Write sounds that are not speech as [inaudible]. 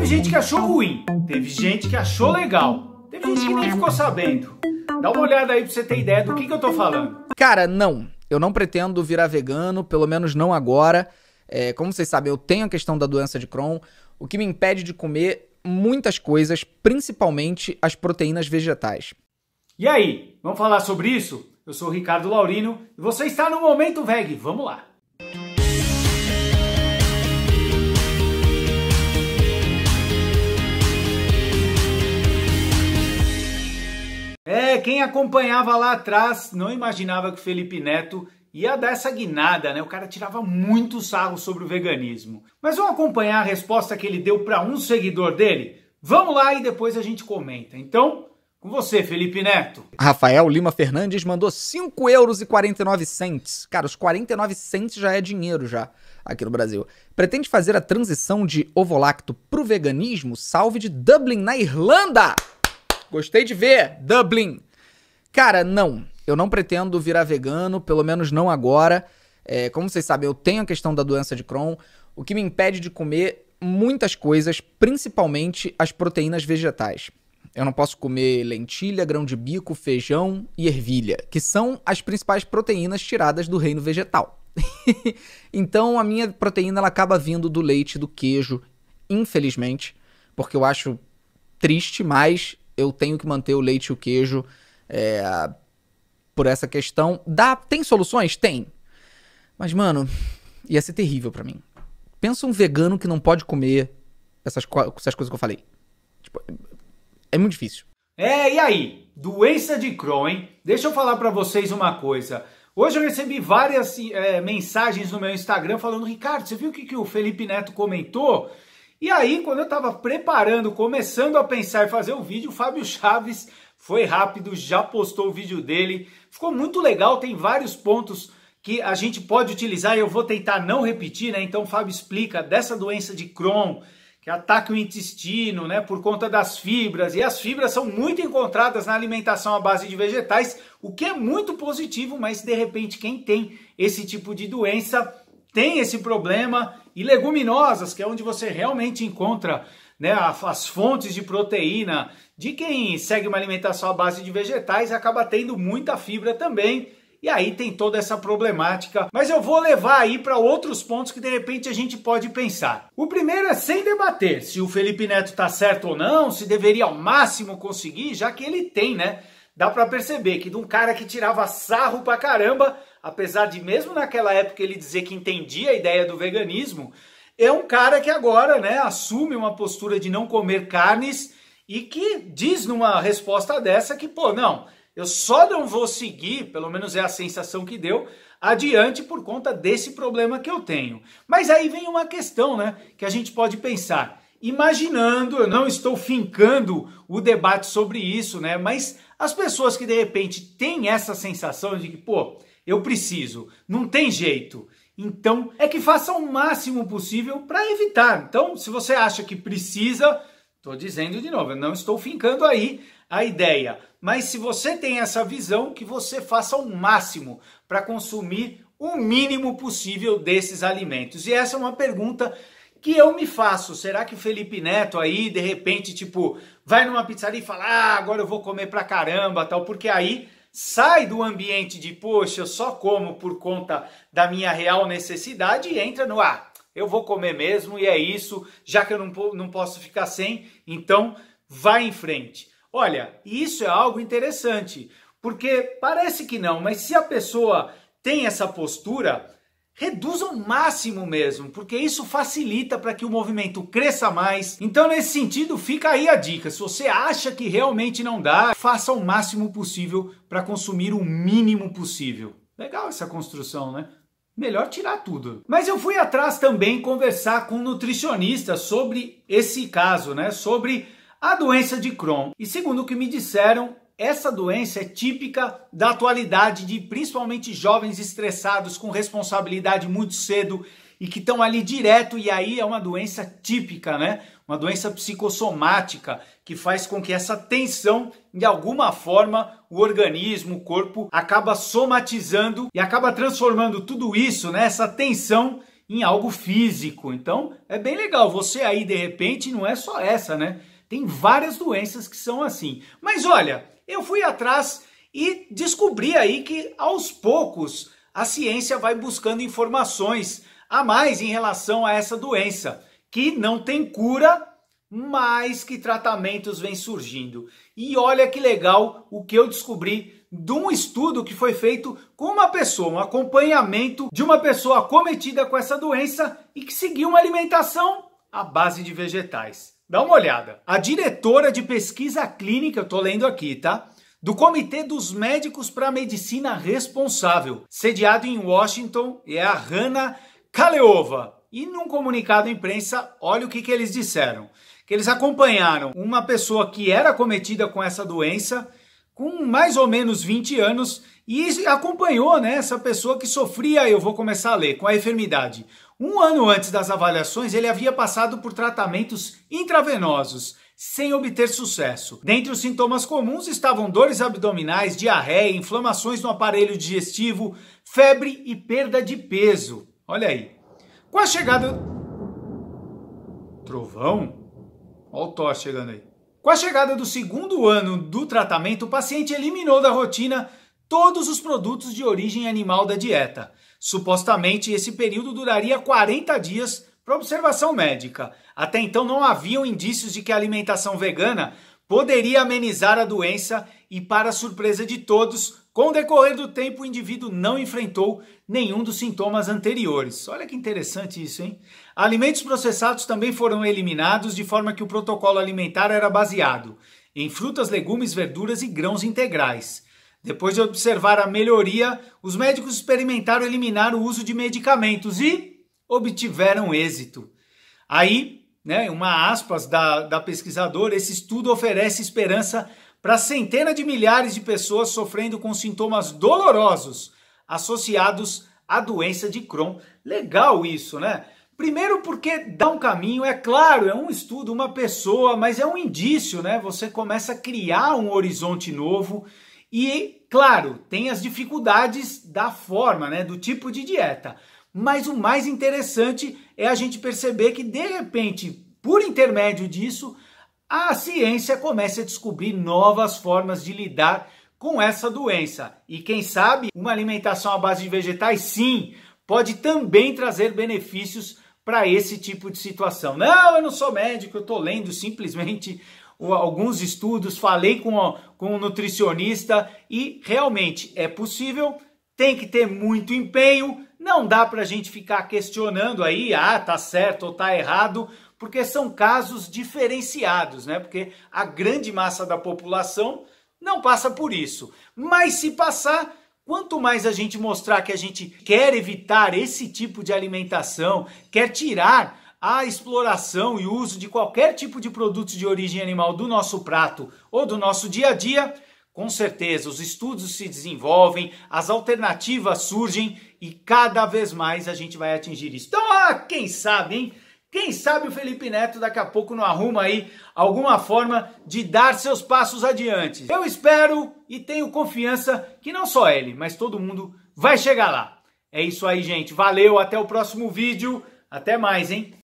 Teve gente que achou ruim, teve gente que achou legal, teve gente que nem ficou sabendo. Dá uma olhada aí pra você ter ideia do que, que eu tô falando. Cara, não. Eu não pretendo virar vegano, pelo menos não agora. É, como vocês sabem, eu tenho a questão da doença de Crohn, o que me impede de comer muitas coisas, principalmente as proteínas vegetais. E aí, vamos falar sobre isso? Eu sou o Ricardo Laurino e você está no Momento Veg. Vamos lá! quem acompanhava lá atrás não imaginava que o Felipe Neto ia dar essa guinada, né? O cara tirava muito sarro sobre o veganismo. Mas vamos acompanhar a resposta que ele deu para um seguidor dele? Vamos lá e depois a gente comenta. Então, com você, Felipe Neto. Rafael Lima Fernandes mandou 5 euros e 49 cents. Cara, os 49 cents já é dinheiro já aqui no Brasil. Pretende fazer a transição de ovolacto pro veganismo? Salve de Dublin, na Irlanda! Gostei de ver! Dublin! Cara, não. Eu não pretendo virar vegano, pelo menos não agora. É, como vocês sabem, eu tenho a questão da doença de Crohn, o que me impede de comer muitas coisas, principalmente as proteínas vegetais. Eu não posso comer lentilha, grão de bico, feijão e ervilha, que são as principais proteínas tiradas do reino vegetal. [laughs] então a minha proteína ela acaba vindo do leite, do queijo, infelizmente, porque eu acho triste, mas eu tenho que manter o leite e o queijo é, por essa questão. Dá, tem soluções? Tem. Mas, mano, ia ser terrível para mim. Pensa um vegano que não pode comer essas, essas coisas que eu falei. Tipo, é muito difícil. É, e aí? Doença de Crohn. Deixa eu falar para vocês uma coisa. Hoje eu recebi várias é, mensagens no meu Instagram falando, Ricardo, você viu o que, que o Felipe Neto comentou? E aí, quando eu estava preparando, começando a pensar e fazer o vídeo, o Fábio Chaves foi rápido, já postou o vídeo dele. Ficou muito legal, tem vários pontos que a gente pode utilizar e eu vou tentar não repetir, né? Então o Fábio explica dessa doença de Crohn que ataca o intestino, né, por conta das fibras, e as fibras são muito encontradas na alimentação à base de vegetais, o que é muito positivo, mas de repente quem tem esse tipo de doença tem esse problema, e leguminosas, que é onde você realmente encontra né, as fontes de proteína de quem segue uma alimentação à base de vegetais acaba tendo muita fibra também. E aí tem toda essa problemática, mas eu vou levar aí para outros pontos que de repente a gente pode pensar. O primeiro é sem debater se o Felipe Neto está certo ou não, se deveria ao máximo conseguir, já que ele tem, né? Dá para perceber que de um cara que tirava sarro pra caramba, apesar de mesmo naquela época ele dizer que entendia a ideia do veganismo, é um cara que agora né, assume uma postura de não comer carnes e que diz numa resposta dessa que, pô, não, eu só não vou seguir, pelo menos é a sensação que deu, adiante por conta desse problema que eu tenho. Mas aí vem uma questão, né, que a gente pode pensar. Imaginando, eu não estou fincando o debate sobre isso, né? Mas as pessoas que de repente têm essa sensação de que, pô, eu preciso, não tem jeito, então, é que faça o máximo possível para evitar. Então, se você acha que precisa, estou dizendo de novo, eu não estou fincando aí a ideia. Mas se você tem essa visão, que você faça o máximo para consumir o mínimo possível desses alimentos. E essa é uma pergunta que eu me faço. Será que Felipe Neto aí, de repente, tipo, vai numa pizzaria e fala: ah, agora eu vou comer pra caramba, tal, porque aí sai do ambiente de, poxa, eu só como por conta da minha real necessidade e entra no, ah, eu vou comer mesmo e é isso, já que eu não, não posso ficar sem, então vai em frente. Olha, isso é algo interessante, porque parece que não, mas se a pessoa tem essa postura, reduz ao máximo mesmo, porque isso facilita para que o movimento cresça mais. Então, nesse sentido, fica aí a dica. Se você acha que realmente não dá, faça o máximo possível para consumir o mínimo possível. Legal essa construção, né? Melhor tirar tudo. Mas eu fui atrás também conversar com um nutricionista sobre esse caso, né? Sobre a doença de Crohn. E segundo o que me disseram, essa doença é típica da atualidade de principalmente jovens estressados com responsabilidade muito cedo e que estão ali direto e aí é uma doença típica, né? Uma doença psicossomática que faz com que essa tensão, de alguma forma, o organismo, o corpo acaba somatizando e acaba transformando tudo isso, né? Essa tensão em algo físico. Então, é bem legal você aí de repente não é só essa, né? Tem várias doenças que são assim. Mas olha, eu fui atrás e descobri aí que aos poucos a ciência vai buscando informações a mais em relação a essa doença, que não tem cura, mas que tratamentos vêm surgindo. E olha que legal o que eu descobri de um estudo que foi feito com uma pessoa, um acompanhamento de uma pessoa cometida com essa doença e que seguiu uma alimentação à base de vegetais. Dá uma olhada. A diretora de pesquisa clínica, eu tô lendo aqui, tá? Do Comitê dos Médicos para a Medicina Responsável, sediado em Washington, é a Hanna Kaleova. E num comunicado à imprensa, olha o que, que eles disseram. Que eles acompanharam uma pessoa que era cometida com essa doença com mais ou menos 20 anos e acompanhou né, essa pessoa que sofria, eu vou começar a ler, com a enfermidade. Um ano antes das avaliações, ele havia passado por tratamentos intravenosos, sem obter sucesso. Dentre os sintomas comuns estavam dores abdominais, diarreia, inflamações no aparelho digestivo, febre e perda de peso. Olha aí. Com a chegada. Trovão? Olha o Thor chegando aí. Com a chegada do segundo ano do tratamento, o paciente eliminou da rotina todos os produtos de origem animal da dieta. Supostamente esse período duraria 40 dias para observação médica. Até então não haviam indícios de que a alimentação vegana poderia amenizar a doença e, para surpresa de todos, com o decorrer do tempo o indivíduo não enfrentou nenhum dos sintomas anteriores. Olha que interessante isso, hein? Alimentos processados também foram eliminados, de forma que o protocolo alimentar era baseado em frutas, legumes, verduras e grãos integrais. Depois de observar a melhoria, os médicos experimentaram eliminar o uso de medicamentos e obtiveram êxito. Aí, né, uma aspas da, da pesquisadora, esse estudo oferece esperança para centenas de milhares de pessoas sofrendo com sintomas dolorosos associados à doença de Crohn. Legal isso, né? Primeiro porque dá um caminho, é claro, é um estudo, uma pessoa, mas é um indício, né? Você começa a criar um horizonte novo e, claro, tem as dificuldades da forma, né, do tipo de dieta. Mas o mais interessante é a gente perceber que, de repente, por intermédio disso, a ciência começa a descobrir novas formas de lidar com essa doença. E quem sabe, uma alimentação à base de vegetais, sim, pode também trazer benefícios para esse tipo de situação. Não, eu não sou médico, eu estou lendo simplesmente alguns estudos, falei com, com um nutricionista e realmente é possível, tem que ter muito empenho, não dá para a gente ficar questionando aí, ah, tá certo ou tá errado, porque são casos diferenciados, né? Porque a grande massa da população não passa por isso. Mas se passar, Quanto mais a gente mostrar que a gente quer evitar esse tipo de alimentação, quer tirar a exploração e uso de qualquer tipo de produto de origem animal do nosso prato ou do nosso dia a dia, com certeza os estudos se desenvolvem, as alternativas surgem e cada vez mais a gente vai atingir isso. Então, ah, quem sabe, hein? Quem sabe o Felipe Neto daqui a pouco não arruma aí alguma forma de dar seus passos adiante. Eu espero e tenho confiança que não só ele, mas todo mundo vai chegar lá. É isso aí, gente. Valeu, até o próximo vídeo. Até mais, hein?